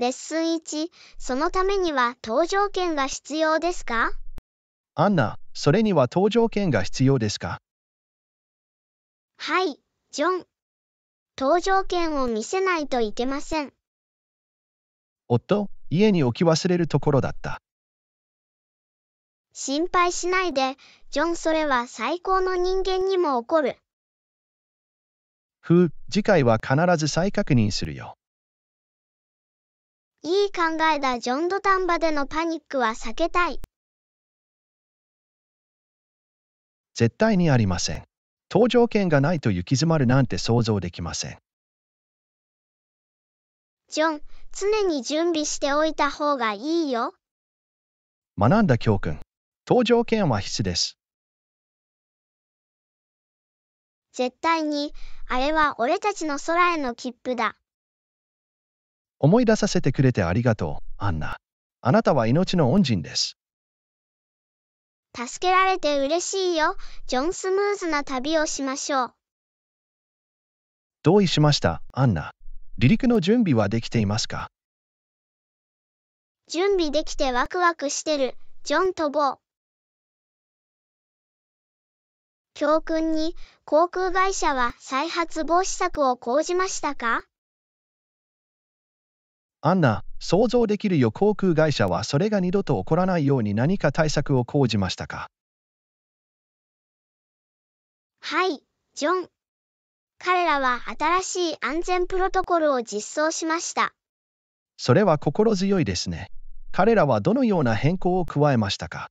レッスン1、そのためには登場券が必要ですかアンナ、それには登場券が必要ですかはい、ジョン。登場券を見せないといけません。おっと、家に置き忘れるところだった。心配しないで、ジョンそれは最高の人間にも起こる。ふう、次回は必ず再確認するよ。いい考えだジョンドタンバでのパニックは避けたい。絶対にありません。搭乗券がないと行き詰まるなんて想像できません。ジョン、常に準備しておいた方がいいよ。学んだ教訓。搭乗券は必須です。絶対に、あれは俺たちの空への切符だ。思い出させてくれてありがとう、アンナ。あなたは命の恩人です。助けられて嬉しいよ。ジョンスムーズな旅をしましょう。同意しました、アンナ。離陸の準備はできていますか準備できてワクワクしてる、ジョンとボー。教訓に、航空会社は再発防止策を講じましたかあんな想像できるよ航空会社はそれが二度と起こらないように何か対策を講じましたかはい、ジョン。彼らは新しい安全プロトコルを実装しました。それは心強いですね。彼らはどのような変更を加えましたか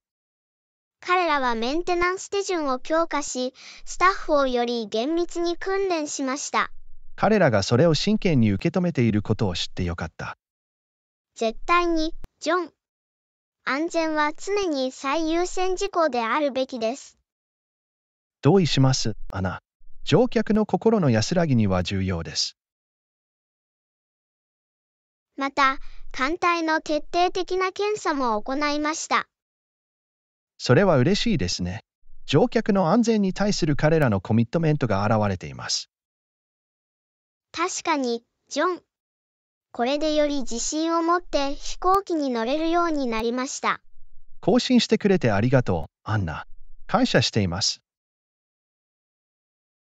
彼らはメンテナンス手順を強化し、スタッフをより厳密に訓練しました。彼らがそれを真剣に受け止めていることを知ってよかった。絶対に、ジョン。安全は常に最優先事項であるべきです。同意します、アナ。乗客の心の安らぎには重要です。また、艦隊の徹底的な検査も行いました。それは嬉しいですね。乗客の安全に対する彼らのコミットメントが現れています。確かに、ジョン。これでより自信を持って飛行機に乗れるようになりました。更新してくれてありがとう、アンナ。感謝しています。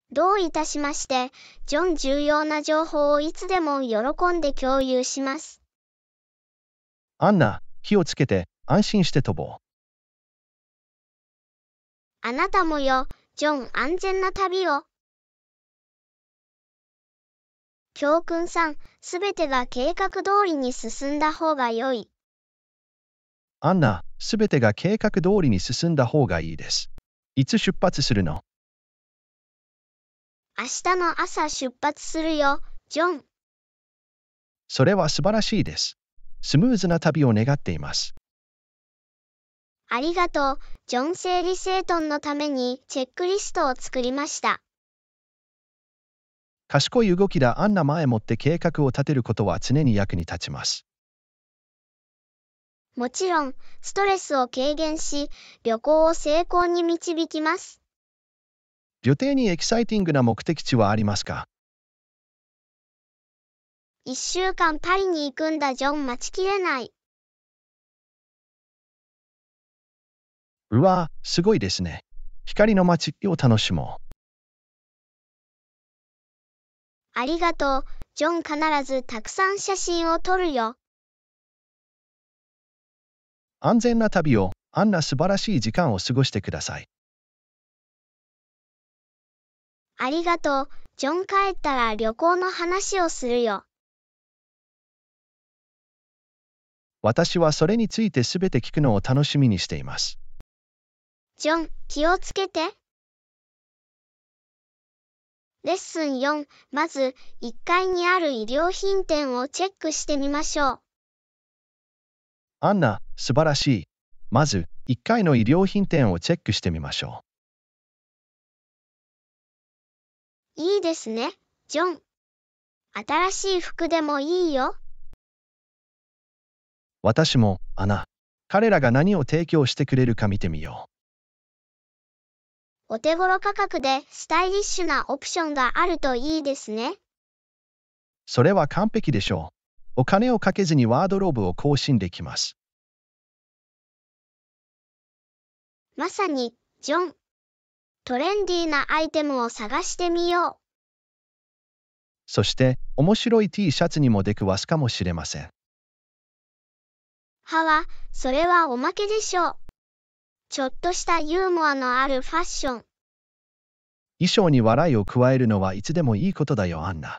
どういたしまして、ジョン重要な情報をいつでも喜んで共有します。アンナ、気をつけて安心して飛ぼう。あなたもよ、ジョン安全な旅を。教訓3、すべてが計画通りに進んだ方が良い。アンナ、すべてが計画通りに進んだ方がいいです。いつ出発するの明日の朝出発するよ、ジョン。それは素晴らしいです。スムーズな旅を願っています。ありがとう、ジョン・整理整頓のためにチェックリストを作りました。賢い動きだあんな前もって計画を立てることは常に役に立ちます。もちろん、ストレスを軽減し、旅行を成功に導きます。予定にエキサイティングな目的地はありますか一週間パリに行くんだジョン待ちきれない。うわ、すごいですね。光の街を楽しもう。ありがとう。ジョン必ずたくさん写真を撮るよ。安全な旅を、あんな素晴らしい時間を過ごしてください。ありがとう。ジョン帰ったら旅行の話をするよ。私はそれについてすべて聞くのを楽しみにしています。ジョン、気をつけて。レッスン4、まず1階にある衣料品店をチェックしてみましょう。アンナ、素晴らしい。まず1階の衣料品店をチェックしてみましょう。いいですね、ジョン。新しい服でもいいよ。私も、アナ。彼らが何を提供してくれるか見てみよう。お手頃価格でスタイリッシュなオプションがあるといいですね。それは完璧でしょう。お金をかけずにワードローブを更新できます。まさに、ジョン。トレンディーなアイテムを探してみよう。そして、面白い T シャツにも出くわすかもしれません。はは、それはおまけでしょう。ちょっとしたユーモアのあるファッション。衣装に笑いを加えるのはいつでもいいことだよ、アンナ。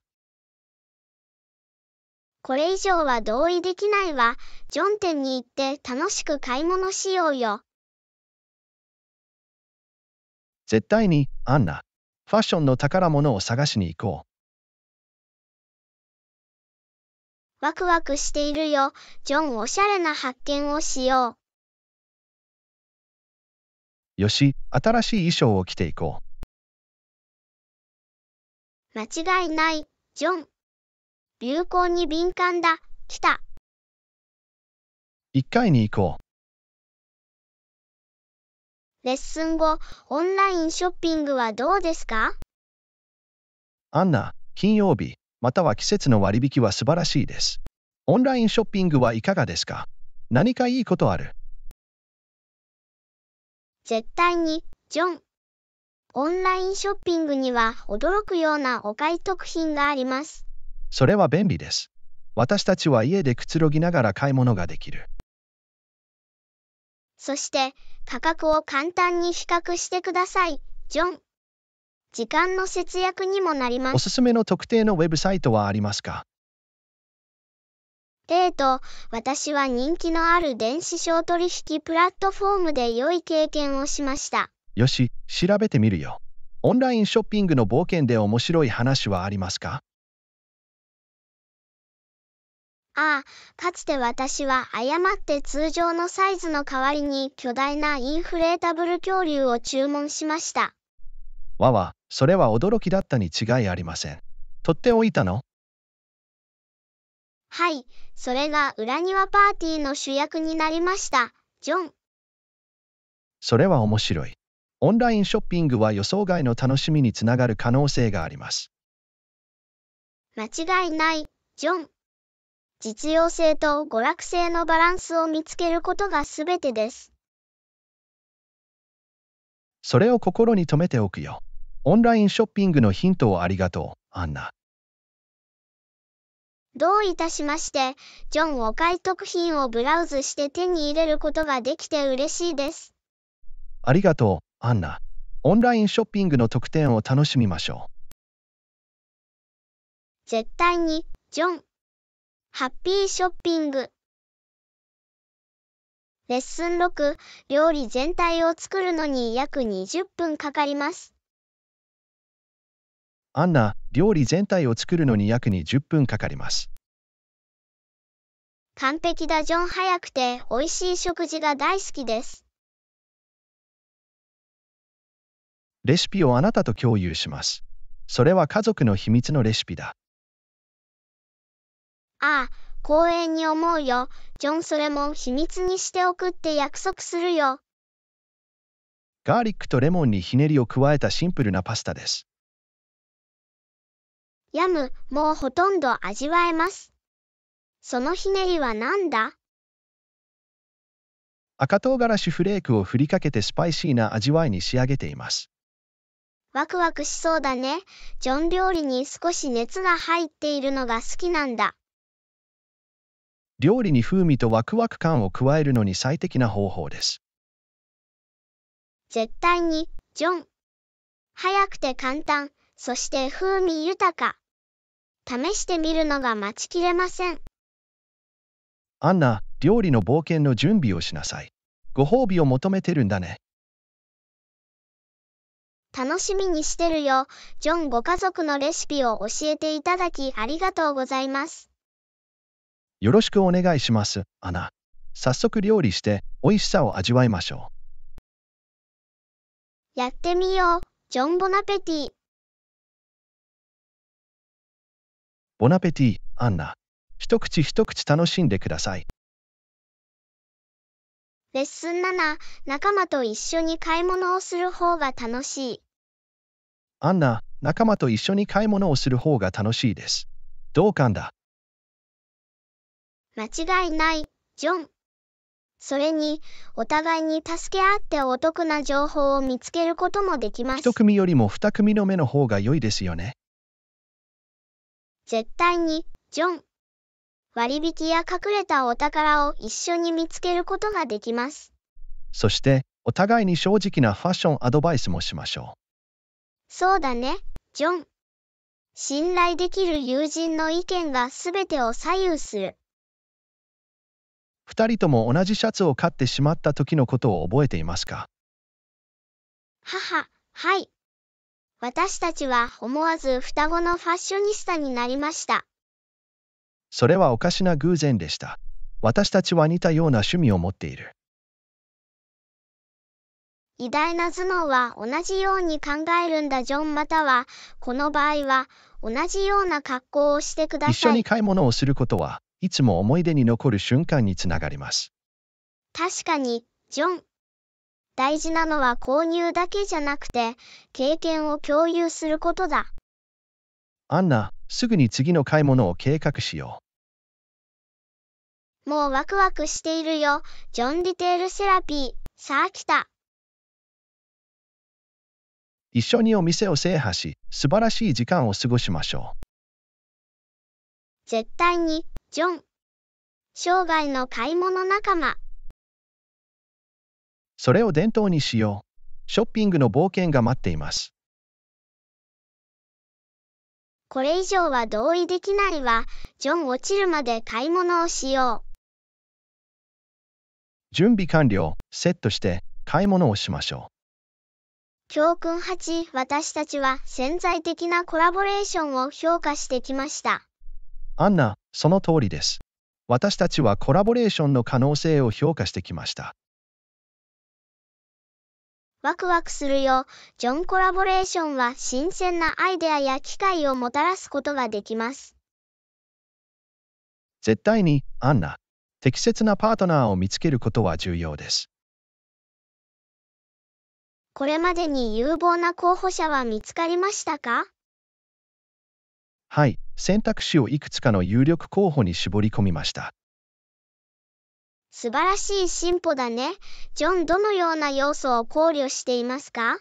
これ以上は同意できないわ。ジョン店に行って楽しく買い物しようよ。絶対に、アンナ。ファッションの宝物を探しに行こう。ワクワクしているよ。ジョンおしゃれな発見をしよう。よし、新しい衣装を着ていこう。間違いない、ジョン。流行に敏感だ、来た。一回に行こう。レッスン後、オンラインショッピングはどうですかアンナ、金曜日、または季節の割引は素晴らしいです。オンラインショッピングはいかがですか何かいいことある絶対に、ジョン。オンラインショッピングには驚くようなお買い得品があります。それは便利です。私たちは家でくつろぎながら買い物ができる。そして、価格を簡単に比較してください、ジョン。時間の節約にもなります。おすすめの特定のウェブサイトはありますかデート、私は人気のある電子商取引プラットフォームで良い経験をしました。よし、調べてみるよ。オンラインショッピングの冒険で面白い話はありますかああ、かつて私は誤って通常のサイズの代わりに巨大なインフレータブル恐竜を注文しました。わわ、それは驚きだったに違いありません。とっておいたのはい、それが裏庭パーティーの主役になりました、ジョン。それは面白い。オンラインショッピングは予想外の楽しみにつながる可能性があります。間違いない、ジョン。実用性と娯楽性のバランスを見つけることがすべてです。それを心に留めておくよ。オンラインショッピングのヒントをありがとう、アンナ。どういたしまして、ジョンお買い得品をブラウズして手に入れることができて嬉しいです。ありがとう、アンナ。オンラインショッピングの特典を楽しみましょう。絶対に、ジョン。ハッピーショッピング。レッスン6、料理全体を作るのに約20分かかります。アンナ、料理全体を作るのに約に10分かかります。完璧だジョン早くて美味しい食事が大好きです。レシピをあなたと共有します。それは家族の秘密のレシピだ。ああ、光栄に思うよ。ジョンそれも秘密にしておくって約束するよ。ガーリックとレモンにひねりを加えたシンプルなパスタです。やむ、もうほとんど味わえます。そのひねりはなんだ赤唐辛子フレークをふりかけてスパイシーな味わいに仕上げています。ワクワクしそうだね。ジョン料理に少し熱が入っているのが好きなんだ。料理に風味とワクワク感を加えるのに最適な方法です。絶対に、ジョン。早くて簡単、そして風味豊か。試してみるのが待ちきれません。アンナ、料理の冒険の準備をしなさい。ご褒美を求めてるんだね。楽しみにしてるよ。ジョンご家族のレシピを教えていただきありがとうございます。よろしくお願いします、アナ。早速料理して美味しさを味わいましょう。やってみよう、ジョン・ボナペティ。オナペティ、アンナ。一口一口楽しんでください。レッスン7、仲間と一緒に買い物をする方が楽しい。アンナ、仲間と一緒に買い物をする方が楽しいです。同感だ。間違いない、ジョン。それに、お互いに助け合ってお得な情報を見つけることもできます。一組よりも二組の目の方が良いですよね。絶対に、ジョン。割引や隠れたお宝を一緒に見つけることができます。そして、お互いに正直なファッションアドバイスもしましょう。そうだね、ジョン。信頼できる友人の意見が全てを左右する。二人とも同じシャツを買ってしまった時のことを覚えていますか母、はい。私たちは思わず双子のファッショニスタになりました。それはおかしな偶然でした。私たちは似たような趣味を持っている。偉大な頭脳は同じように考えるんだジョンまたは、この場合は、同じような格好をしてください。一緒に買い物をすることは、いつも思い出に残る瞬間につながります。確かに、ジョン。大事なのは購入だけじゃなくて、経験を共有することだ。アンナ、すぐに次の買い物を計画しよう。もうワクワクしているよ。ジョン・ディテール・セラピー、さあ来た。一緒にお店を制覇し、素晴らしい時間を過ごしましょう。絶対に、ジョン。生涯の買い物仲間。それを伝統にしよう。ショッピングの冒険が待っています。これ以上は同意できないわ。ジョン落ちるまで買い物をしよう。準備完了、セットして買い物をしましょう。教訓8、私たちは潜在的なコラボレーションを評価してきました。アンナ、その通りです。私たちはコラボレーションの可能性を評価してきました。ワクワクするよ。ジョンコラボレーションは新鮮なアイデアや機会をもたらすことができます。絶対に、アンナ、適切なパートナーを見つけることは重要です。これまでに有望な候補者は見つかりましたかはい、選択肢をいくつかの有力候補に絞り込みました。素晴らしい進歩だね。ジョン、どのような要素を考慮していますか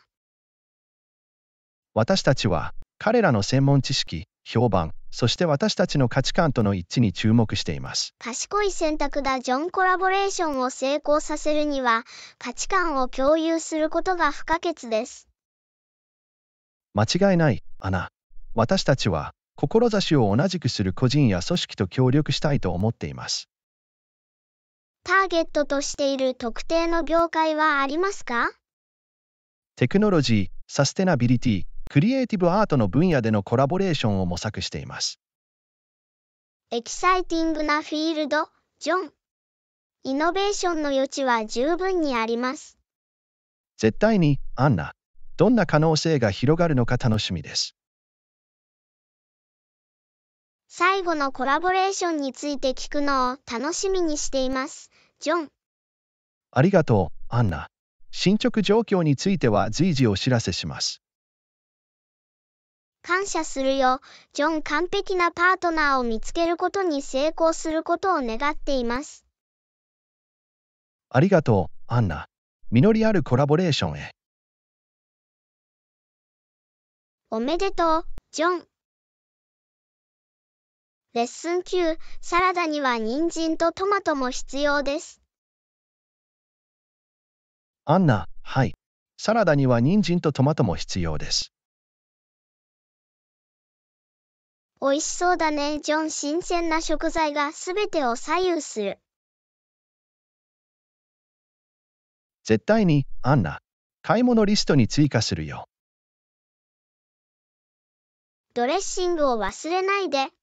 私たちは彼らの専門知識、評判、そして私たちの価値観との一致に注目しています。賢い選択だ、ジョンコラボレーションを成功させるには、価値観を共有することが不可欠です。間違いない、アナ。私たちは、志を同じくする個人や組織と協力したいと思っています。ターゲットとしている特定の業界はありますかテクノロジー、サステナビリティ、クリエイティブアートの分野でのコラボレーションを模索しています。エキサイティングなフィールド、ジョン。イノベーションの余地は十分にあります。絶対に、アンナ。どんな可能性が広がるのか楽しみです。最後のコラボレーションについて聞くのを楽しみにしています。ジョン。ありがとう、アンナ。進捗状況については随時お知らせします。感謝するよ。ジョン完璧なパートナーを見つけることに成功することを願っています。ありがとう、アンナ。実りあるコラボレーションへ。おめでとう、ジョン。レッスン9、サラダには人参とトマトも必要です。アンナ、はい。サラダには人参とトマトも必要です。美味しそうだね、ジョン。新鮮な食材がすべてを左右する。絶対に、アンナ。買い物リストに追加するよ。ドレッシングを忘れないで。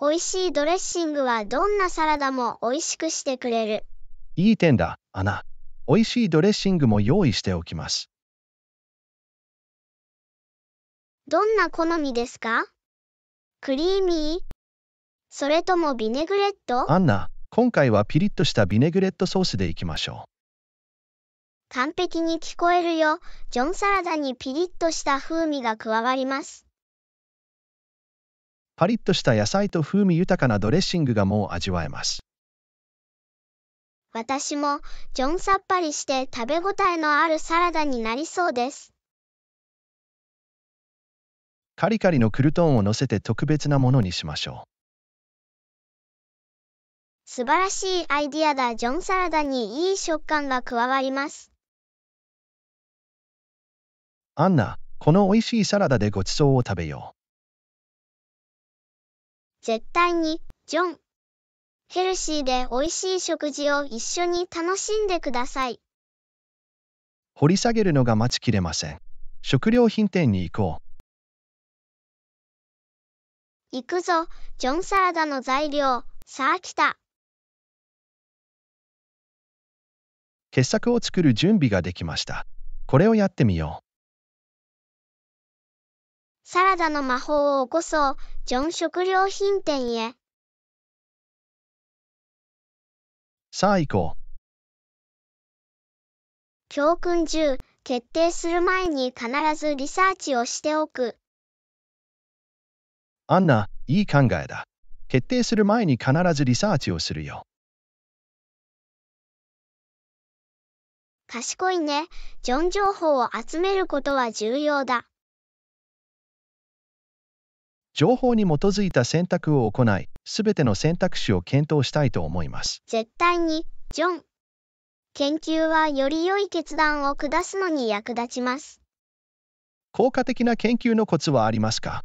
美味しいドレッシングはどんなサラダも美味しくしてくれる。いい点だ、アナ。美味しいドレッシングも用意しておきます。どんな好みですかクリーミーそれともビネグレットアンナ、今回はピリッとしたビネグレットソースでいきましょう。完璧に聞こえるよ。ジョンサラダにピリッとした風味が加わります。パリッとした野菜と風味豊かなドレッシングがもう味わえます。私も、ジョンさっぱりして食べ応えのあるサラダになりそうです。カリカリのクルトンを乗せて特別なものにしましょう。素晴らしいアイディアだ、ジョンサラダにいい食感が加わります。アンナ、この美味しいサラダでごちそうを食べよう。絶対に、ジョン。ヘルシーで美味しい食事を一緒に楽しんでください。掘り下げるのが待ちきれません。食料品店に行こう。行くぞ、ジョンサラダの材料、さあ来た。傑作を作る準備ができました。これをやってみよう。サラダの魔法を起こそう、ジョン食料品店へ。さあ行こう。教訓10、決定する前に必ずリサーチをしておく。アンナ、いい考えだ。決定する前に必ずリサーチをするよ。賢いね。ジョン情報を集めることは重要だ。情報に基づいた選択を行い、すべての選択肢を検討したいと思います。絶対に、ジョン。研究はより良い決断を下すのに役立ちます。効果的な研究のコツはありますか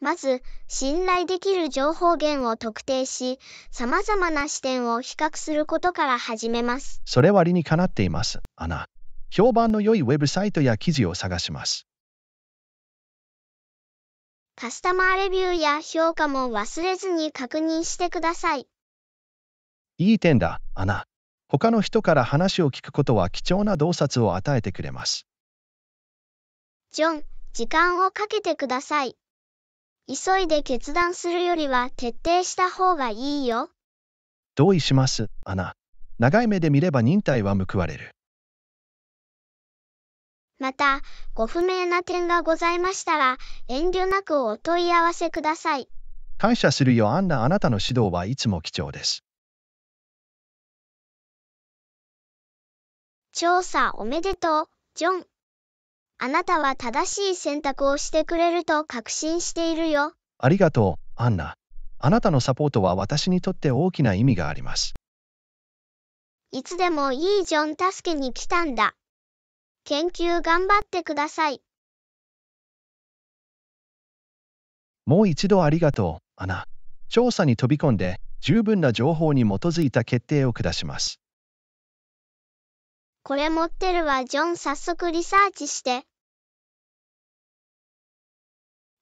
まず、信頼できる情報源を特定し、様々な視点を比較することから始めます。それは理にかなっています。アナ。評判の良いウェブサイトや記事を探します。カスタマーレビューや評価も忘れずに確認してください。いい点だ、アナ。他の人から話を聞くことは貴重な洞察を与えてくれます。ジョン、時間をかけてください。急いで決断するよりは徹底した方がいいよ。同意します、アナ。長い目で見れば忍耐は報われる。また、ご不明な点がございましたら、遠慮なくお問い合わせください。感謝するよ、アンナ。あなたの指導はいつも貴重です。調査おめでとう、ジョン。あなたは正しい選択をしてくれると確信しているよ。ありがとう、アンナ。あなたのサポートは私にとって大きな意味があります。いつでもいいジョン助けに来たんだ。研究頑張ってください。もう一度ありがとう、アナ。調査に飛び込んで、十分な情報に基づいた決定を下します。これ持ってるわ、ジョン。早速リサーチして。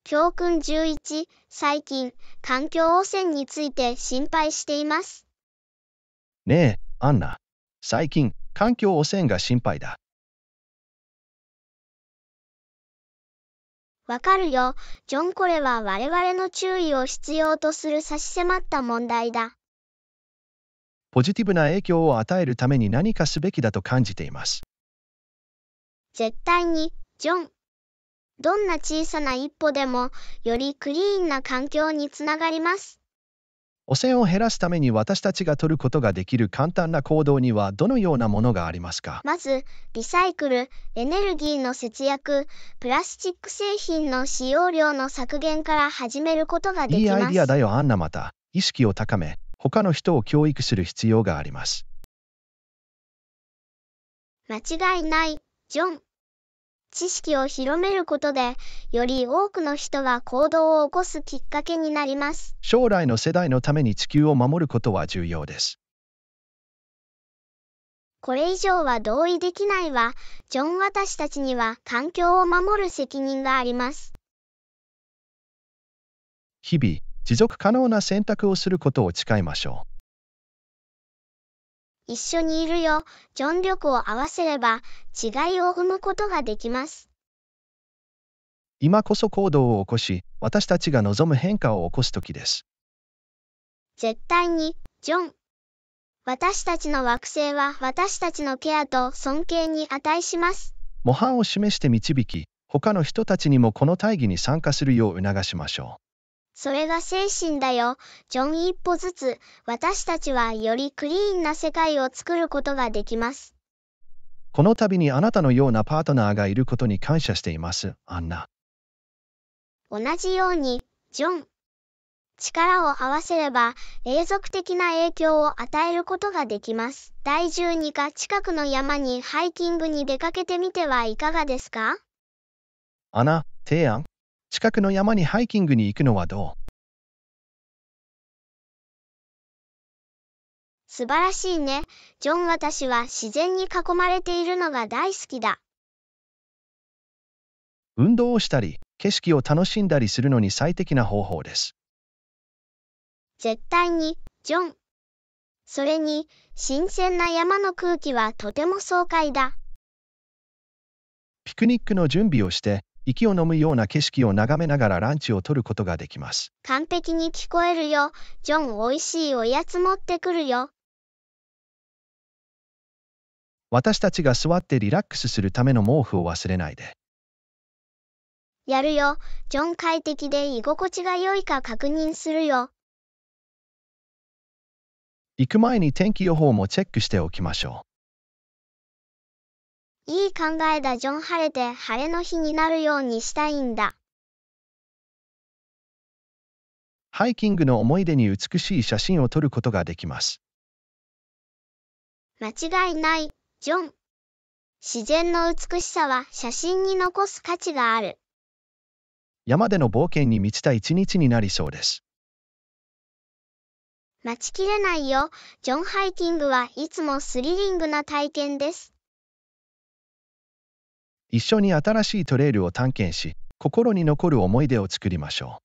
教訓11、最近、環境汚染について心配しています。ねえ、アンナ。最近、環境汚染が心配だ。わかるよ、ジョンこれは我々の注意を必要とする差し迫った問題だ。ポジティブな影響を与えるために何かすべきだと感じています。絶対に、ジョン。どんな小さな一歩でも、よりクリーンな環境につながります。汚染を減らすために私たちが取ることができる簡単な行動にはどのようなものがありますかまず、リサイクル、エネルギーの節約、プラスチック製品の使用量の削減から始めることができます。いいアイディアだよ、アンナまた。意識を高め、他の人を教育する必要があります。間違いない、ジョン。知識を広めることで、より多くの人が行動を起こすきっかけになります。将来の世代のために地球を守ることは重要です。これ以上は同意できないわ。ジョン私たちには環境を守る責任があります。日々、持続可能な選択をすることを誓いましょう。一緒にいるよ、ジョン力を合わせれば、違いを生むことができます。今こそ行動を起こし、私たちが望む変化を起こす時です。絶対に、ジョン。私たちの惑星は私たちのケアと尊敬に値します。模範を示して導き、他の人たちにもこの大義に参加するよう促しましょう。それが精神だよ。ジョン一歩ずつ、私たちはよりクリーンな世界を作ることができます。この度にあなたのようなパートナーがいることに感謝しています、アンナ。同じように、ジョン。力を合わせれば、永続的な影響を与えることができます。第12課近くの山にハイキングに出かけてみてはいかがですかアナ、提案。近くの山にハイキングに行くのはどう素晴らしいね。ジョン私は自然に囲まれているのが大好きだ。運動をしたり、景色を楽しんだりするのに最適な方法です。絶対に、ジョン。それに、新鮮な山の空気はとても爽快だ。ピクニックの準備をして、息を飲むような景色を眺めながらランチを取ることができます。完璧に聞こえるよ。ジョン、美味しいおやつ持ってくるよ。私たちが座ってリラックスするための毛布を忘れないで。やるよ。ジョン快適で居心地が良いか確認するよ。行く前に天気予報もチェックしておきましょう。いい考えだジョン晴れて晴れの日になるようにしたいんだ。ハイキングの思い出に美しい写真を撮ることができます。間違いない、ジョン。自然の美しさは写真に残す価値がある。山での冒険に満ちた一日になりそうです。待ちきれないよ、ジョンハイキングはいつもスリリングな体験です。一緒に新しいトレイルを探検し、心に残る思い出を作りましょう。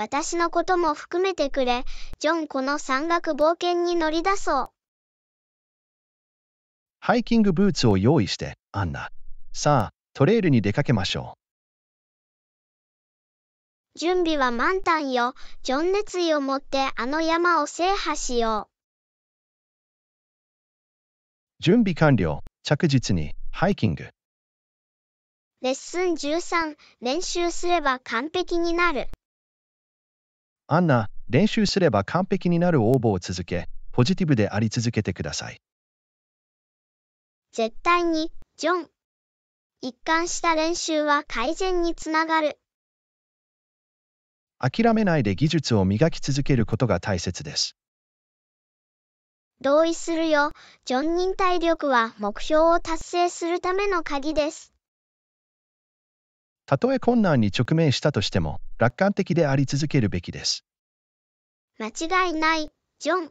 私のことも含めてくれ、ジョンこの山岳冒険に乗り出そう。ハイキングブーツを用意して、アンナ。さあ、トレイルに出かけましょう。準備は満タンよ。ジョン熱意を持ってあの山を制覇しよう。準備完了。着実に、ハイキング。レッスン13練習すれば完璧になるアンナ練習すれば完璧になる応募を続けポジティブであり続けてください絶対にジョン一貫した練習は改善につながる諦めないで技術を磨き続けることが大切です同意するよ。ジョン忍耐力は目標を達成するための鍵です。たとえ困難に直面したとしても、楽観的であり続けるべきです。間違いない、ジョン。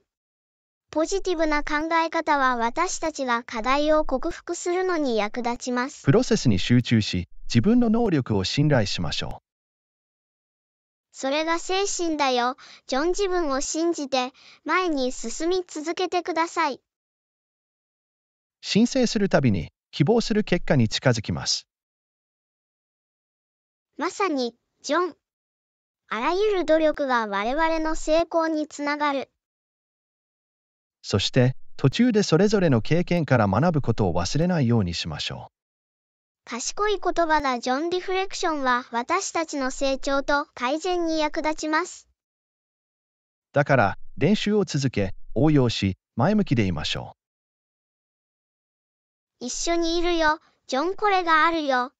ポジティブな考え方は私たちが課題を克服するのに役立ちます。プロセスに集中し、自分の能力を信頼しましょう。それが精神だよ。ジョン自分を信じて、前に進み続けてください。申請するたびに、希望する結果に近づきます。まさに、ジョン。あらゆる努力が我々の成功につながる。そして、途中でそれぞれの経験から学ぶことを忘れないようにしましょう。賢い言葉だジョン・リフレクションは私たちの成長と改善に役立ちます。だから練習を続け、応用し、前向きでいましょう。一緒にいるよ、ジョンこれがあるよ。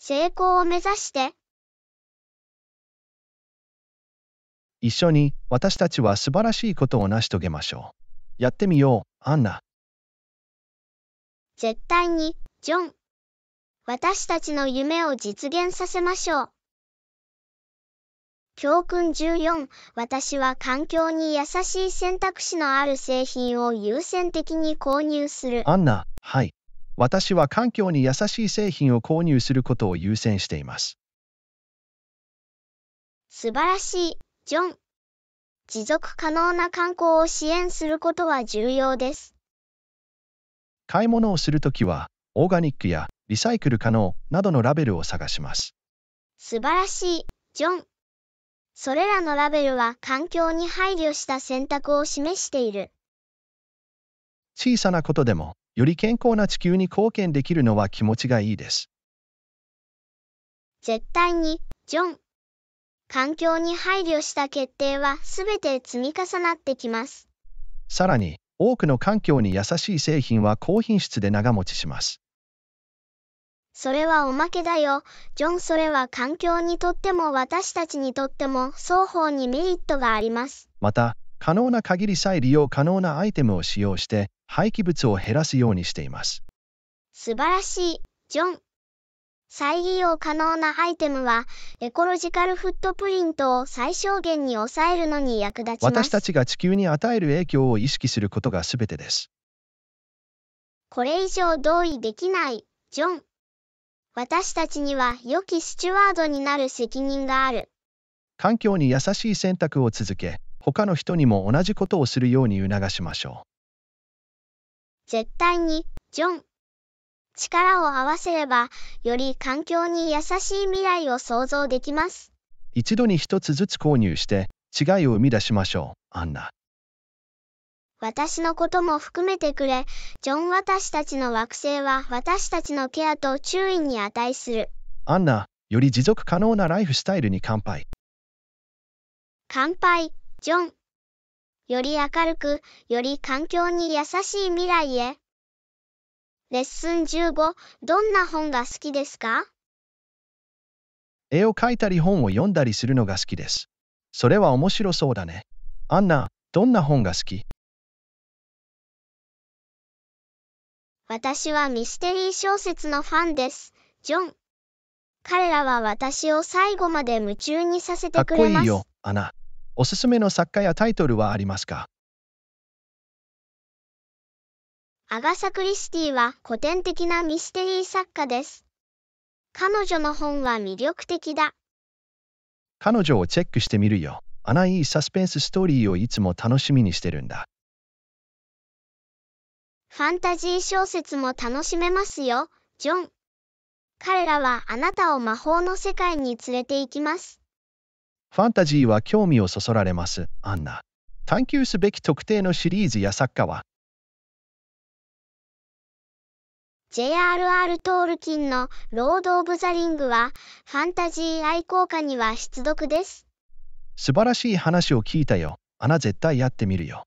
成功を目指して。一緒に私たちは素晴らしいことを成し遂げましょう。やってみよう、アンナ。絶対に、ジョン。私たちの夢を実現させましょう。教訓14、私は環境に優しい選択肢のある製品を優先的に購入する。アンナ、はい。私は環境に優しい製品を購入することを優先しています。素晴らしい、ジョン。持続可能な観光を支援することは重要です。買い物をするときは、オーガニックやリサイクル可能などのラベルを探します。素晴らしい、ジョン。それらのラベルは環境に配慮した選択を示している。小さなことでもより健康な地球に貢献できるのは気持ちがいいです。絶対に、ジョン。環境に配慮した決定は全て積み重なってきます。さらに、多くの環境に優しい製品は高品質で長持ちします。それはおまけだよ。ジョン、それは環境にとっても私たちにとっても双方にメリットがあります。また、可能な限りさえ利用可能なアイテムを使用して、廃棄物を減らすようにしています。素晴らしい、ジョン。再利用可能なアイテムは、エコロジカルフットプリントを最小限に抑えるのに役立ちます。私たちが地球に与える影響を意識することが全てです。これ以上同意できない、ジョン。私たちには良きスチュワードになる責任がある。環境に優しい選択を続け、他の人にも同じことをするように促しましょう。絶対に、ジョン。力を合わせれば、より環境に優しい未来を想像できます。一度に一つずつ購入して、違いを生み出しましょう、アンナ。私のことも含めてくれ、ジョン私たちの惑星は私たちのケアと注意に値する。アンナ、より持続可能なライフスタイルに乾杯。乾杯、ジョン。より明るく、より環境に優しい未来へ。レッスン15、どんな本が好きですか絵を描いたり本を読んだりするのが好きです。それは面白そうだね。アンナ、どんな本が好き私はミステリー小説のファンです。ジョン。彼らは私を最後まで夢中にさせてくれます。かっこいいよ、アナ。おすすめの作家やタイトルはありますかアガサ・クリスティは古典的なミステリー作家です。彼女の本は魅力的だ。彼女をチェックしてみるよ。あないいサスペンスストーリーをいつも楽しみにしてるんだ。ファンタジー小説も楽しめますよ、ジョン。彼らはあなたを魔法の世界に連れて行きます。ファンタジーは興味をそそられます、アンナ。探求すべき特定のシリーズや作家は J.R.R. トールキンのロード・オブ・ザ・リングはファンタジー愛好家には必読です。素晴らしい話を聞いたよ。アナ絶対やってみるよ。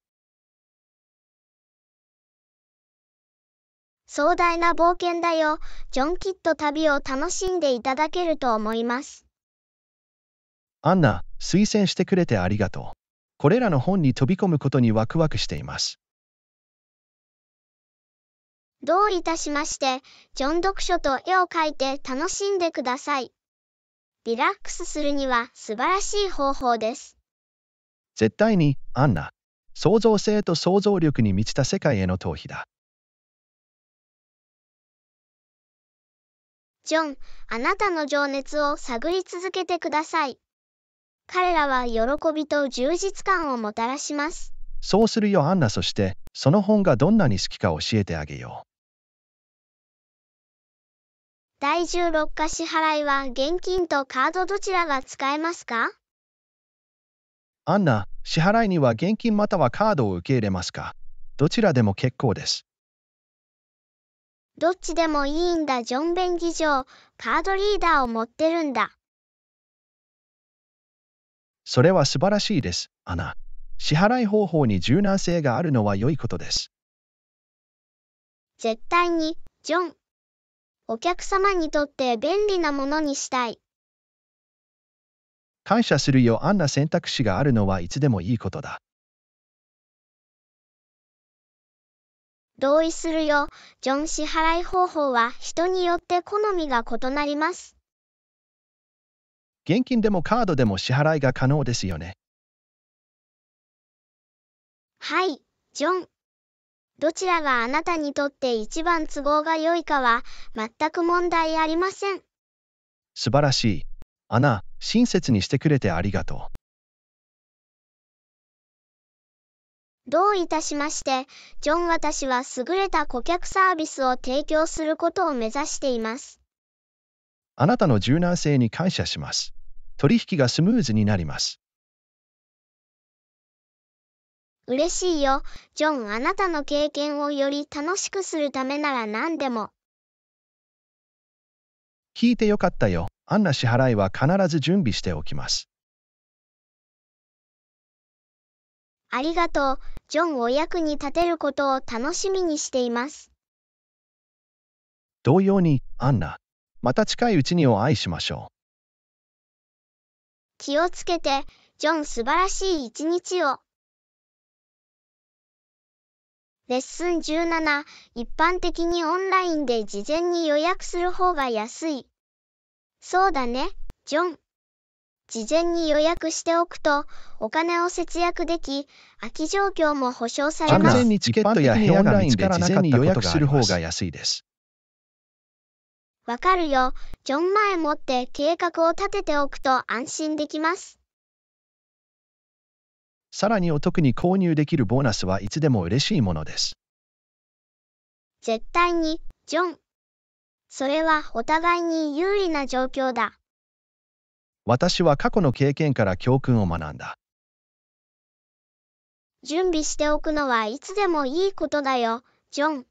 壮大な冒険だよ。ジョン・キッド旅を楽しんでいただけると思います。アンナ、推薦してくれてありがとう。これらの本に飛び込むことにワクワクしています。どういたしまして、ジョン読書と絵を描いて楽しんでください。リラックスするには素晴らしい方法です。絶対に、アンナ。創造性と創造力に満ちた世界への逃避だ。ジョン、あなたの情熱を探り続けてください。彼らは喜びと充実感をもたらします。そうするよ、アンナ。そして、その本がどんなに好きか教えてあげよう。第16課支払いは現金とカードどちらが使えますかアンナ、支払いには現金またはカードを受け入れますかどちらでも結構です。どっちでもいいんだ、ジョン・ベン議長。カードリーダーを持ってるんだ。それは素晴らしいです、アナ。支払い方法に柔軟性があるのは良いことです。絶対に、ジョン。お客様にとって便利なものにしたい。感謝するよ、あんな選択肢があるのはいつでもいいことだ。同意するよ、ジョン支払い方法は人によって好みが異なります。現金でもカードでも支払いが可能ですよね。はい、ジョン。どちらがあなたにとって一番都合が良いかは全く問題ありません。素晴らしい。アナ、親切にしてくれてありがとう。どういたしまして、ジョン私は優れた顧客サービスを提供することを目指しています。あなたの柔軟性に感謝します。取引がスムーズになります。嬉しいよ。ジョン、あなたの経験をより楽しくするためなら何でも。聞いてよかったよ。あんな支払いは必ず準備しておきます。ありがとう。ジョンお役に立てることを楽しみにしています。同様に、アンナ、また近いうちにお会いしましょう。気をつけて、ジョン素晴らしい一日を。レッスン17、一般的にオンラインで事前に予約する方が安い。そうだね、ジョン。事前に予約しておくと、お金を節約でき、空き状況も保証されます。完全にチケットや部屋が見つからなかったことがあります。わかるよ。ジョン前もって計画を立てておくと安心できます。さらにお得に購入できるボーナスはいつでも嬉しいものです。絶対に、ジョン。それはお互いに有利な状況だ。私は過去の経験から教訓を学んだ。準備しておくのはいつでもいいことだよ、ジョン。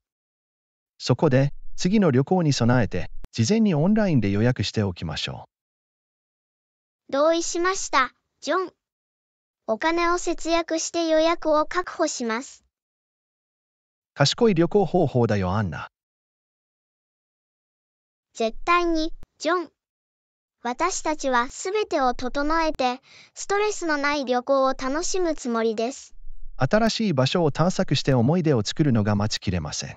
そこで、次の旅行に備えて、事前にオンラインで予約しておきましょう。同意しました、ジョン。お金を節約して予約を確保します。賢い旅行方法だよ、アンナ。絶対に、ジョン。私たちはすべてを整えて、ストレスのない旅行を楽しむつもりです。新しい場所を探索して思い出を作るのが待ちきれません。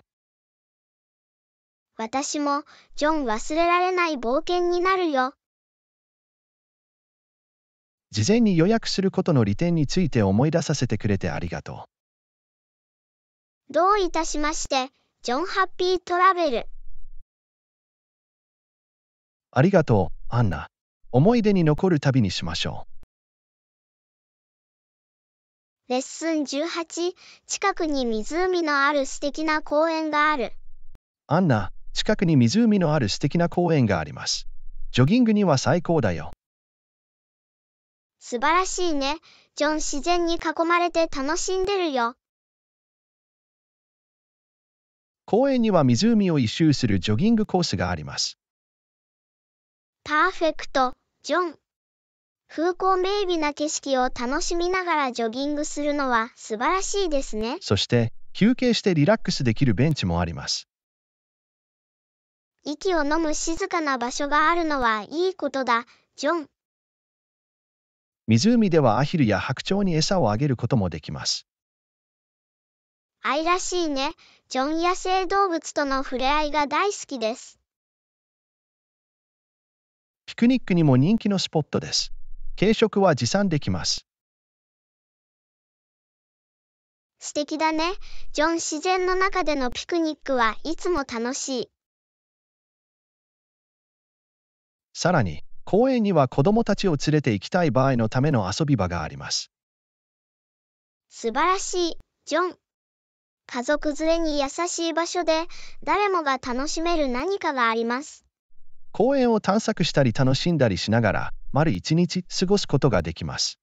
私も、ジョン忘れられない冒険になるよ。事前に予約することの利点について思い出させてくれてありがとう。どういたしまして、ジョンハッピートラベル。ありがとう、アンナ。思い出に残る旅にしましょう。レッスン18、近くに湖のある素敵な公園がある。アンナ、近くに湖のある素敵な公園があります。ジョギングには最高だよ。素晴らしいね。ジョン自然に囲まれて楽しんでるよ。公園には湖を一周するジョギングコースがあります。パーフェクト、ジョン。風光明媚な景色を楽しみながらジョギングするのは素晴らしいですね。そして、休憩してリラックスできるベンチもあります。息を呑む静かな場所があるのはいいことだ、ジョン。湖ではアヒルや白鳥に餌をあげることもできます。愛らしいね。ジョン野生動物との触れ合いが大好きです。ピクニックにも人気のスポットです。軽食は持参できます。素敵だね。ジョン自然の中でのピクニックはいつも楽しい。さらに、公園には子供たちを連れて行きたい場合のための遊び場があります。素晴らしい、ジョン。家族連れに優しい場所で、誰もが楽しめる何かがあります。公園を探索したり楽しんだりしながら、丸一日過ごすことができます。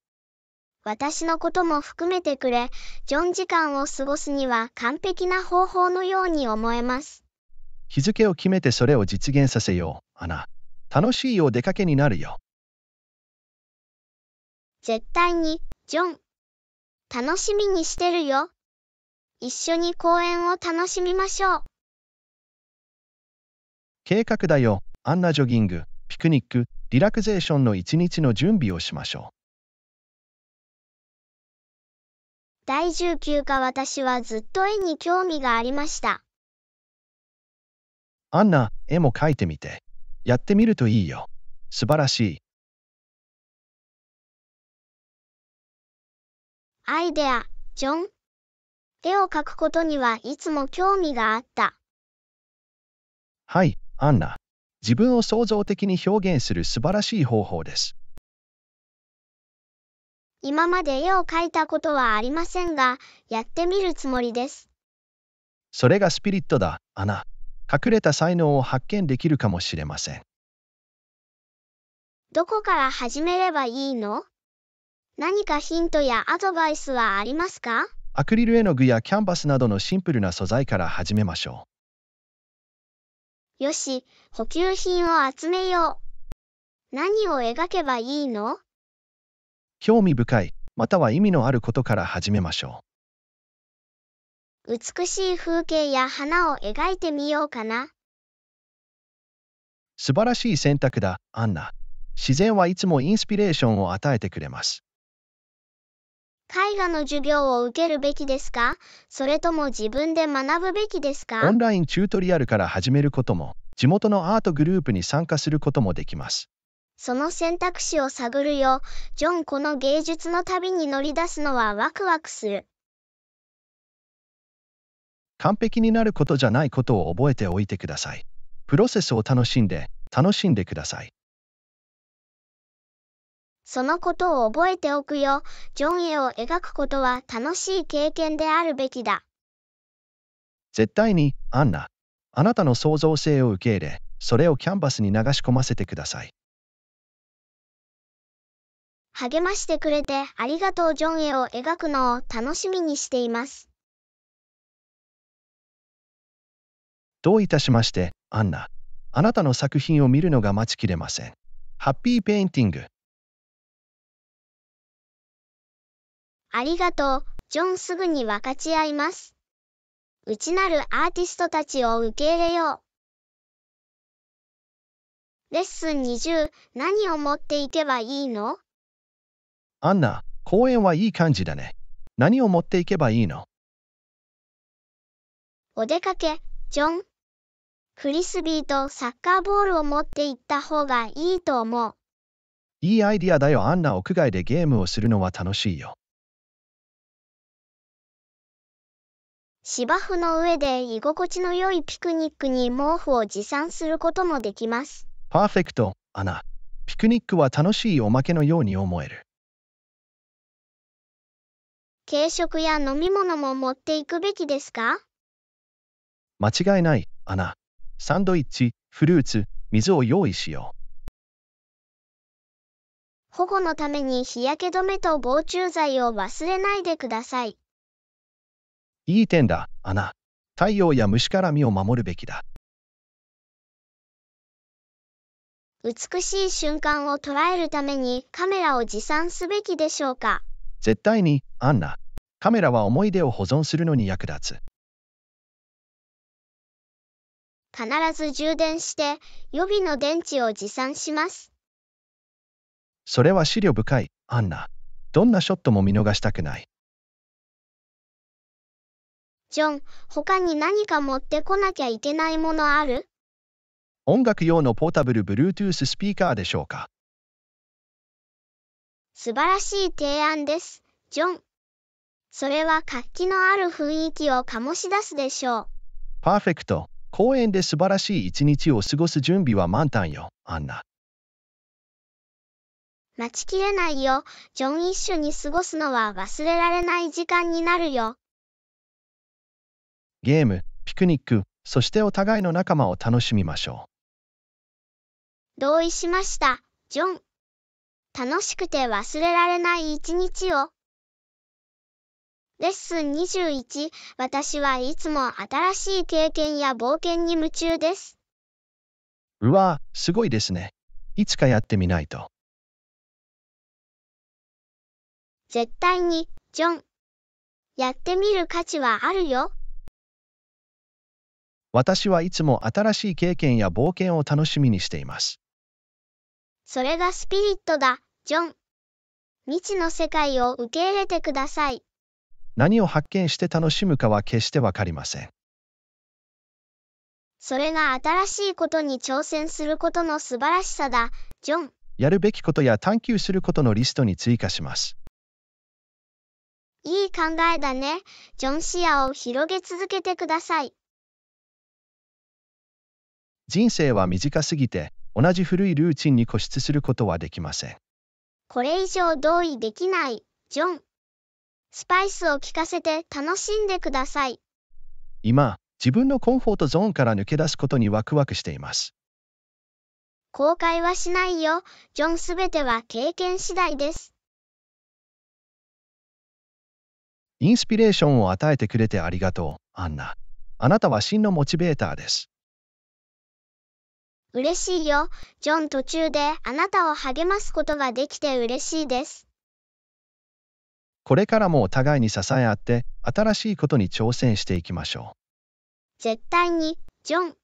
私のことも含めてくれ、ジョン時間を過ごすには完璧な方法のように思えます。日付を決めてそれを実現させよう、アナ。楽しいお出かけになるよ。絶対に、ジョン。楽しみにしてるよ。一緒に公演を楽しみましょう。計画だよ。アンナジョギング、ピクニック、リラクゼーションの一日の準備をしましょう。第19課私はずっと絵に興味がありました。アンナ、絵も描いてみて。やってみるといいよ。素晴らしい。アイデア、ジョン。絵を描くことにはいつも興味があった。はい、アンナ。自分を創造的に表現する素晴らしい方法です。今まで絵を描いたことはありませんが、やってみるつもりです。それがスピリットだ、アナ。隠れた才能を発見できるかもしれません。どこから始めればいいの何かヒントやアドバイスはありますかアクリル絵の具やキャンバスなどのシンプルな素材から始めましょう。よし、補給品を集めよう。何を描けばいいの興味深い、または意味のあることから始めましょう。美しい風景や花を描いてみようかな。素晴らしい選択だ、アンナ。自然はいつもインスピレーションを与えてくれます。絵画の授業を受けるべきですかそれとも自分で学ぶべきですかオンラインチュートリアルから始めることも、地元のアートグループに参加することもできます。その選択肢を探るよ。ジョン、この芸術の旅に乗り出すのはワクワクする。完璧になることじゃないことを覚えておいてください。プロセスを楽しんで、楽しんでください。そのことを覚えておくよ。ジョンエを描くことは楽しい経験であるべきだ。絶対に、アンナ。あなたの創造性を受け入れ、それをキャンバスに流し込ませてください。励ましてくれてありがとうジョンエを描くのを楽しみにしています。どういたしまして、アンナ。あなたの作品を見るのが待ちきれません。ハッピーペインティング。ありがとう、ジョンすぐに分かち合います。内なるアーティストたちを受け入れよう。レッスン20、何を持っていけばいいのアンナ、公演はいい感じだね。何を持っていけばいいのお出かけ、ジョン。フリスビーとサッカーボールを持って行った方がいいと思う。いいアイディアだよ。あんな屋外でゲームをするのは楽しいよ。芝生の上で居心地の良いピクニックに毛布を持参することもできます。パーフェクト、アナ。ピクニックは楽しいおまけのように思える。軽食や飲み物も持っていくべきですか間違いない、アナ。サンドイッチ、フルーツ、水を用意しよう。保護のために日焼け止めと防虫剤を忘れないでください。いい点だ、アナ。太陽や虫から身を守るべきだ。美しい瞬間を捉えるためにカメラを持参すべきでしょうか絶対に、アンナ。カメラは思い出を保存するのに役立つ。必ず充電して予備の電池を持参します。それは資料深い、アンナ。どんなショットも見逃したくない。ジョン、他に何か持ってこなきゃいけないものある音楽用のポータブル Bluetooth スピーカーでしょうか素晴らしい提案です、ジョン。それは活気のある雰囲気を醸し出すでしょう。パーフェクト。公園で素晴らしい一日を過ごす準備は満タンよ、アンナ。待ちきれないよ。ジョン一緒に過ごすのは忘れられない時間になるよ。ゲーム、ピクニック、そしてお互いの仲間を楽しみましょう。同意しました、ジョン。楽しくて忘れられない一日を。レッスン21、私はいつも新しい経験や冒険に夢中です。うわ、すごいですね。いつかやってみないと。絶対に、ジョン。やってみる価値はあるよ。私はいつも新しい経験や冒険を楽しみにしています。それがスピリットだ、ジョン。未知の世界を受け入れてください。何を発見して楽しむかは決してわかりません。それが新しいことに挑戦することの素晴らしさだ、ジョン。やるべきことや探求することのリストに追加します。いい考えだね。ジョン視野を広げ続けてください。人生は短すぎて、同じ古いルーチンに固執することはできません。これ以上同意できない、ジョン。スパイスを聞かせて楽しんでください。今、自分のコンフォートゾーンから抜け出すことにワクワクしています。後悔はしないよ。ジョンすべては経験次第です。インスピレーションを与えてくれてありがとう、アンナ。あなたは真のモチベーターです。嬉しいよ。ジョン途中であなたを励ますことができて嬉しいです。これからもお互いに支え合って、新しいことに挑戦していきましょう。絶対に、ジョン。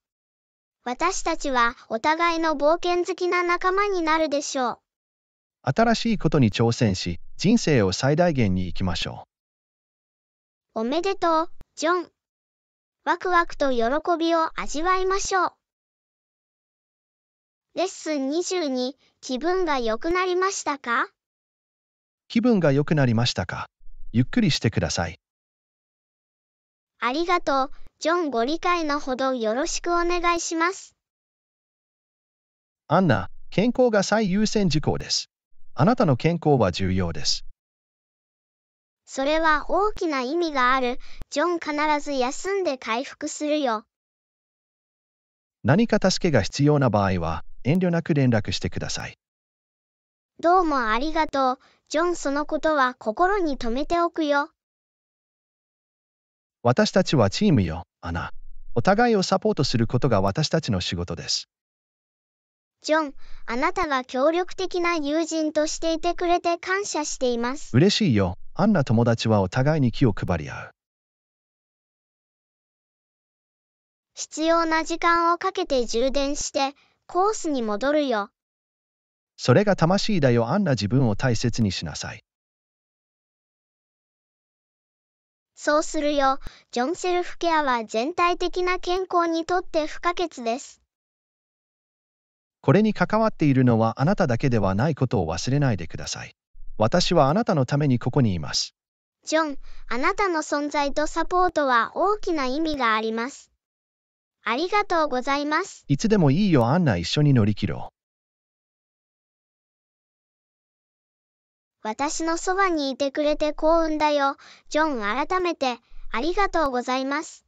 私たちはお互いの冒険好きな仲間になるでしょう。新しいことに挑戦し、人生を最大限に生きましょう。おめでとう、ジョン。ワクワクと喜びを味わいましょう。レッスン22、気分が良くなりましたか気分が良くなりましたかゆっくりしてください。ありがとう、ジョンご理解のほどよろしくお願いします。アンナ、健康が最優先事項です。あなたの健康は重要です。それは大きな意味がある。ジョン必ず休んで回復するよ。何か助けが必要な場合は、遠慮なく連絡してください。どうもありがとう。ジョンそのことは心に留めておくよ。私たちはチームよ、アナ。お互いをサポートすることが私たちの仕事です。ジョン、あなたが協力的な友人としていてくれて感謝しています。嬉しいよ。アンナ友達はお互いに気を配り合う。必要な時間をかけて充電して、コースに戻るよ。それが魂だよあんな自分を大切にしなさい。そうするよ。ジョンセルフケアは全体的な健康にとって不可欠です。これに関わっているのはあなただけではないことを忘れないでください。私はあなたのためにここにいます。ジョン、あなたの存在とサポートは大きな意味があります。ありがとうございます。いつでもいいよ、アンナ一緒に乗り切ろう。私のそばにいてくれて幸運だよ。ジョン改めて、ありがとうございます。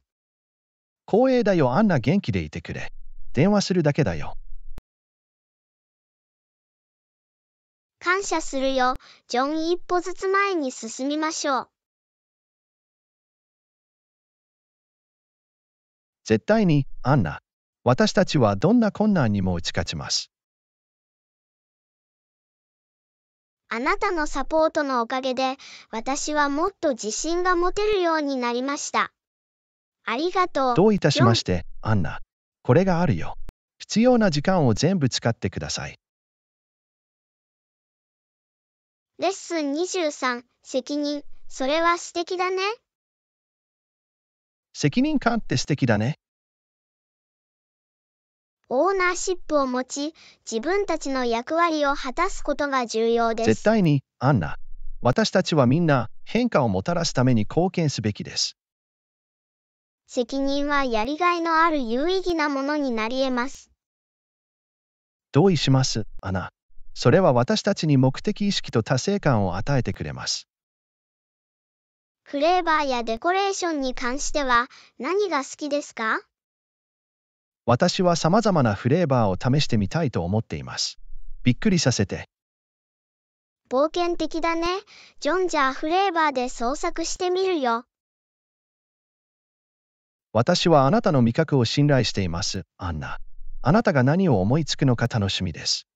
光栄だよ、アンナ、元気でいてくれ。電話するだけだよ。感謝するよ。ジョン一歩ずつ前に進みましょう。絶対に、アンナ。私たちはどんな困難にも打ち勝ちます。あなたのサポートのおかげで、私はもっと自信が持てるようになりました。ありがとう。どういたしまして、アンナ。これがあるよ。必要な時間を全部使ってください。レッスン23、責任。それは素敵だね。責任感って素敵だね。オーナーシップを持ち、自分たちの役割を果たすことが重要です。絶対に、アンナ。私たちはみんな変化をもたらすために貢献すべきです。責任はやりがいのある有意義なものになり得ます。同意します、アナ。それは私たちに目的意識と達成感を与えてくれます。フレーバーやデコレーションに関しては何が好きですか私は様々なフレーバーを試してみたいと思っています。びっくりさせて。冒険的だね。ジョンジャーフレーバーで創作してみるよ。私はあなたの味覚を信頼しています、アンナ。あなたが何を思いつくのか楽しみです。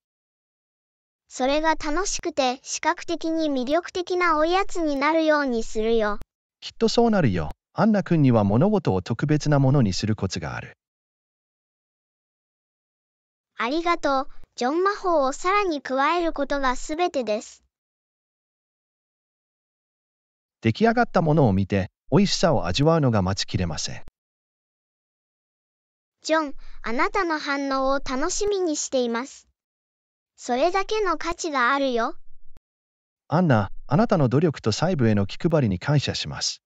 それが楽しくて視覚的に魅力的なおやつになるようにするよ。きっとそうなるよ。アンナ君には物事を特別なものにするコツがある。ありがとう、ジョン魔法をさらに加えることがすべてです。出来上がったものを見て、美味しさを味わうのが待ちきれません。ジョン、あなたの反応を楽しみにしています。それだけの価値があるよ。アンナ、あなたの努力と細部への気配りに感謝します。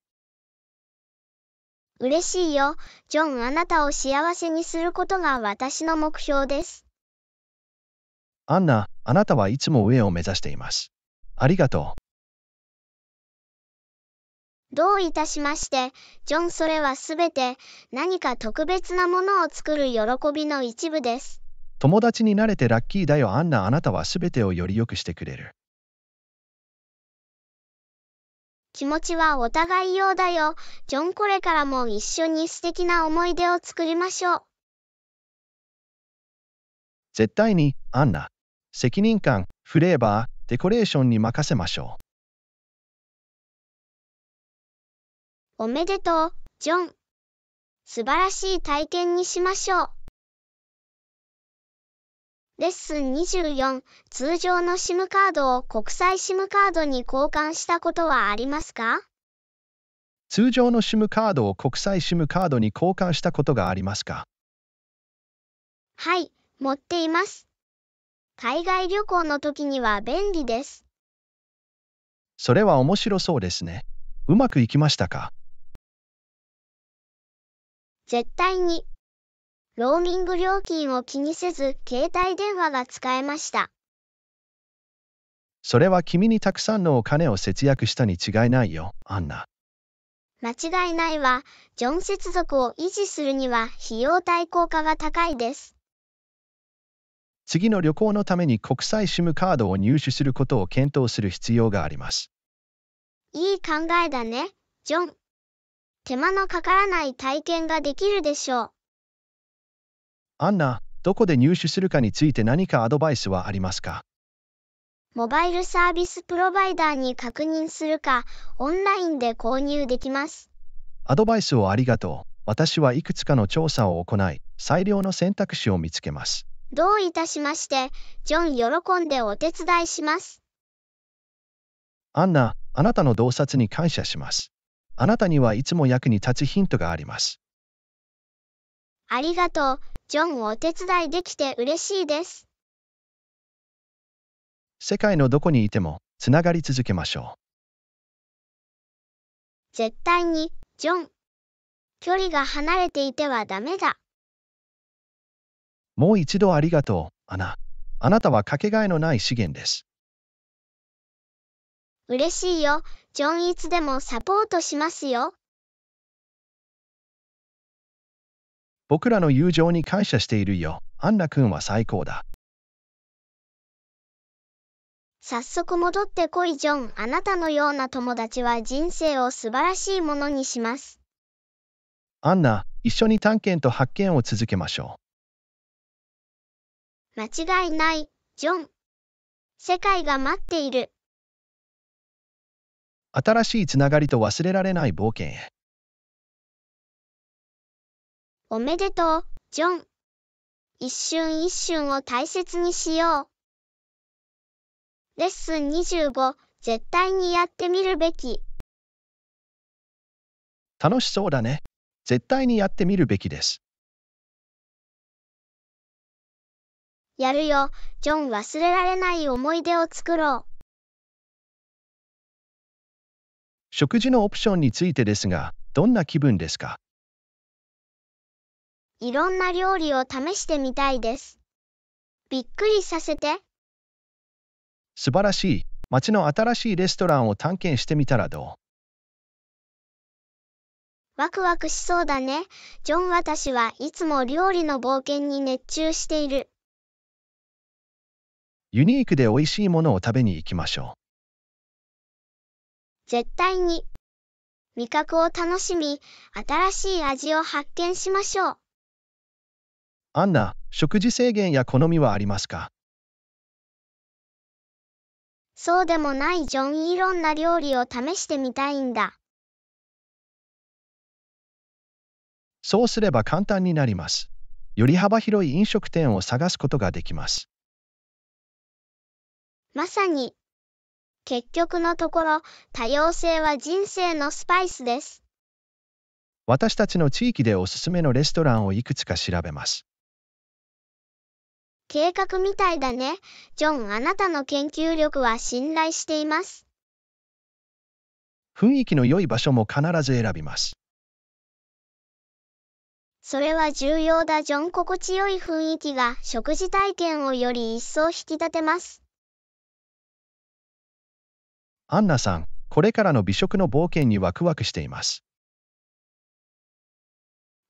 嬉しいよ。ジョン、あなたを幸せにすることが私の目標です。アンナ、あなたはいつも上を目指しています。ありがとう。どういたしまして、ジョン、それはすべて何か特別なものを作る喜びの一部です。友達になれてラッキーだよ、アンナ、あなたはすべてをより良くしてくれる。気持ちはお互いようだよ。ジョンこれからも一緒に素敵な思い出を作りましょう。絶対に、アンナ。責任感、フレーバー、デコレーションに任せましょう。おめでとう、ジョン。素晴らしい体験にしましょう。レッスン24、通常の SIM カードを国際 SIM カードに交換したことはありますか通常の SIM カードを国際 SIM カードに交換したことがありますかはい、持っています。海外旅行の時には便利です。それは面白そうですね。うまくいきましたか絶対に。ローミング料金を気にせず携帯電話が使えました。それは君にたくさんのお金を節約したに違いないよ、アンナ。間違いないわ。ジョン接続を維持するには費用対効果が高いです。次の旅行のために国際 SIM カードを入手することを検討する必要があります。いい考えだね、ジョン。手間のかからない体験ができるでしょう。アンナ、どこで入手するかについて何かアドバイスはありますかモバイルサービスプロバイダーに確認するか、オンラインで購入できます。アドバイスをありがとう。私はいくつかの調査を行い、最良の選択肢を見つけます。どういたしまして、ジョン喜んでお手伝いします。アンナ、あなたの洞察に感謝します。あなたにはいつも役に立つヒントがあります。ありがとう、ジョンをお手伝いできて嬉しいです。世界のどこにいても、つながり続けましょう。絶対に、ジョン。距離が離れていてはダメだ。もう一度ありがとう、アナ。あなたはかけがえのない資源です。嬉しいよ。ジョンいつでもサポートしますよ。僕らの友情に感謝しているよ。アンナくんは最高だ。早速戻ってこいジョン。あなたのような友達は人生を素晴らしいものにします。アンナ、一緒に探検と発見を続けましょう。間違いない、ジョン。世界が待っている。新しいつながりと忘れられない冒険へ。おめでとう、ジョン。一瞬一瞬を大切にしよう。レッスン25、絶対にやってみるべき。楽しそうだね。絶対にやってみるべきです。やるよ、ジョン忘れられない思い出を作ろう。食事のオプションについてですが、どんな気分ですかいろんな料理を試してみたいです。びっくりさせて。素晴らしい。街の新しいレストランを探検してみたらどうワクワクしそうだね。ジョン私はいつも料理の冒険に熱中している。ユニークで美味しいものを食べに行きましょう。絶対に。味覚を楽しみ、新しい味を発見しましょう。アンナ、食事制限や好みはありますかそうでもないジョンいろんな料理を試してみたいんだ。そうすれば簡単になります。より幅広い飲食店を探すことができます。まさに、結局のところ、多様性は人生のスパイスです。私たちの地域でおすすめのレストランをいくつか調べます。計画みたいだね。ジョン、あなたの研究力は信頼しています。雰囲気の良い場所も必ず選びます。それは重要だジョン心地よい雰囲気が食事体験をより一層引き立てます。アンナさん、これからの美食の冒険にワクワクしています。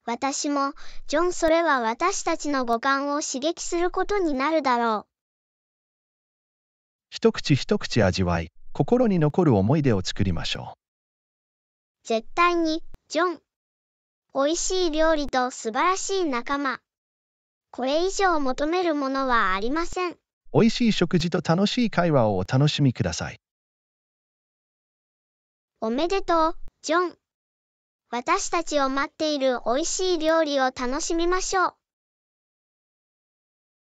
私も、ジョンそれは私たちの五感を刺激することになるだろう。一口一口味わい、心に残る思い出を作りましょう。絶対に、ジョン。美味しい料理と素晴らしい仲間。これ以上求めるものはありません。美味しい食事と楽しい会話をお楽しみください。おめでとう、ジョン。私たちを待っている美味しい料理を楽しみましょう。